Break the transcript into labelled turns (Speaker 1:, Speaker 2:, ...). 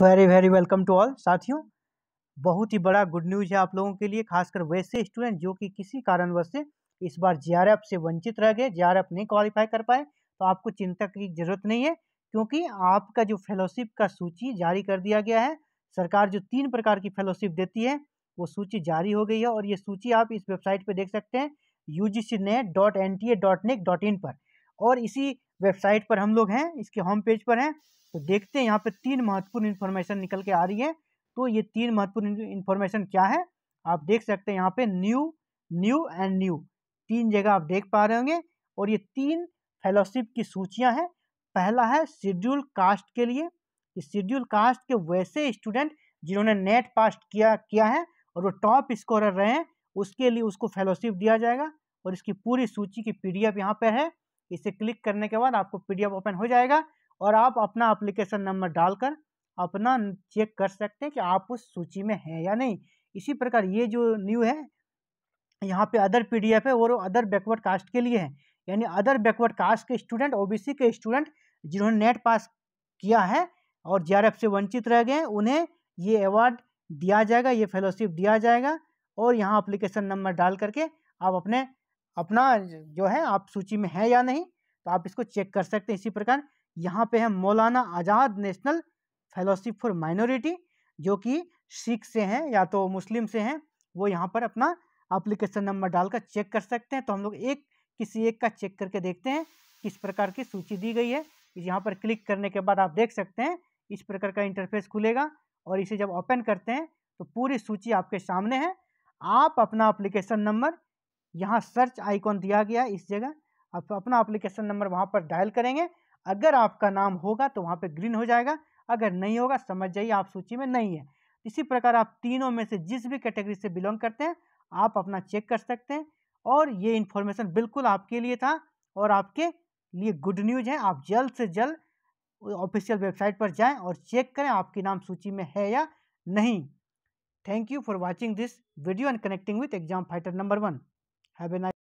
Speaker 1: very very welcome to all साथियों बहुत ही बड़ा गुड न्यूज़ है आप लोगों के लिए खासकर वैसे स्टूडेंट जो कि किसी कारणवश से इस बार जे से वंचित रह गए जे नहीं क्वालिफाई कर पाए तो आपको चिंता की जरूरत नहीं है क्योंकि आपका जो फेलोशिप का सूची जारी कर दिया गया है सरकार जो तीन प्रकार की फेलोशिप देती है वो सूची जारी हो गई है और ये सूची आप इस वेबसाइट पर देख सकते हैं U G C net dot N T A dot nic dot in पर और इसी वेबसाइट पर हम लोग हैं इसके होम पेज पर हैं तो देखते हैं यहाँ पर तीन महत्वपूर्ण इन्फॉर्मेशन निकल के आ रही है तो ये तीन महत्वपूर्ण इन्फॉर्मेशन क्या है आप देख सकते हैं यहाँ पे न्यू न्यू एंड न्यू तीन जगह आप देख पा रहे होंगे और ये तीन फेलोशिप की सूचियाँ हैं पहला है शेड्यूल कास्ट के लिए शेड्यूल कास्ट के वैसे स्टूडेंट जिन्होंने नेट पास किया किया है और वो टॉप स्कोरर रहे हैं उसके लिए उसको फेलोशिप दिया जाएगा और इसकी पूरी सूची की पीडीएफ यहाँ पर है इसे क्लिक करने के बाद आपको पी ओपन हो जाएगा और आप अपना अप्लीकेशन नंबर डालकर अपना चेक कर सकते हैं कि आप उस सूची में हैं या नहीं इसी प्रकार ये जो न्यू है यहाँ पे अदर पीडीएफ है और अदर बैकवर्ड कास्ट के लिए है यानी अदर बैकवर्ड कास्ट के स्टूडेंट ओबीसी के स्टूडेंट जिन्होंने नेट पास किया है और जे से वंचित रह गए उन्हें ये अवार्ड दिया जाएगा ये फेलोशिप दिया जाएगा और यहाँ अप्लीकेशन नंबर डाल करके आप अपने अपना जो है आप सूची में है या नहीं तो आप इसको चेक कर सकते हैं इसी प्रकार यहाँ पे है Maulana Azad national fellowship for minority जो कि सिख से हैं या तो मुस्लिम से हैं वो यहाँ पर अपना अप्लीकेशन नंबर डालकर चेक कर सकते हैं तो हम लोग एक किसी एक का चेक करके देखते हैं किस प्रकार की सूची दी गई है यहाँ पर क्लिक करने के बाद आप देख सकते हैं इस प्रकार का इंटरफेस खुलेगा और इसे जब ओपन करते हैं तो पूरी सूची आपके सामने है आप अपना अप्लीकेशन नंबर यहाँ सर्च आइकॉन दिया गया इस जगह आप अपना अप्लीकेशन नंबर वहाँ पर डायल करेंगे अगर आपका नाम होगा तो वहाँ पर ग्रीन हो जाएगा अगर नहीं होगा समझ जाइए आप सूची में नहीं है इसी प्रकार आप तीनों में से जिस भी कैटेगरी से बिलोंग करते हैं आप अपना चेक कर सकते हैं और ये इन्फॉर्मेशन बिल्कुल आपके लिए था और आपके लिए गुड न्यूज है आप जल्द से जल्द ऑफिशियल वेबसाइट पर जाएं और चेक करें आपके नाम सूची में है या नहीं thank you for watching this video and connecting with exam fighter number one Have a nice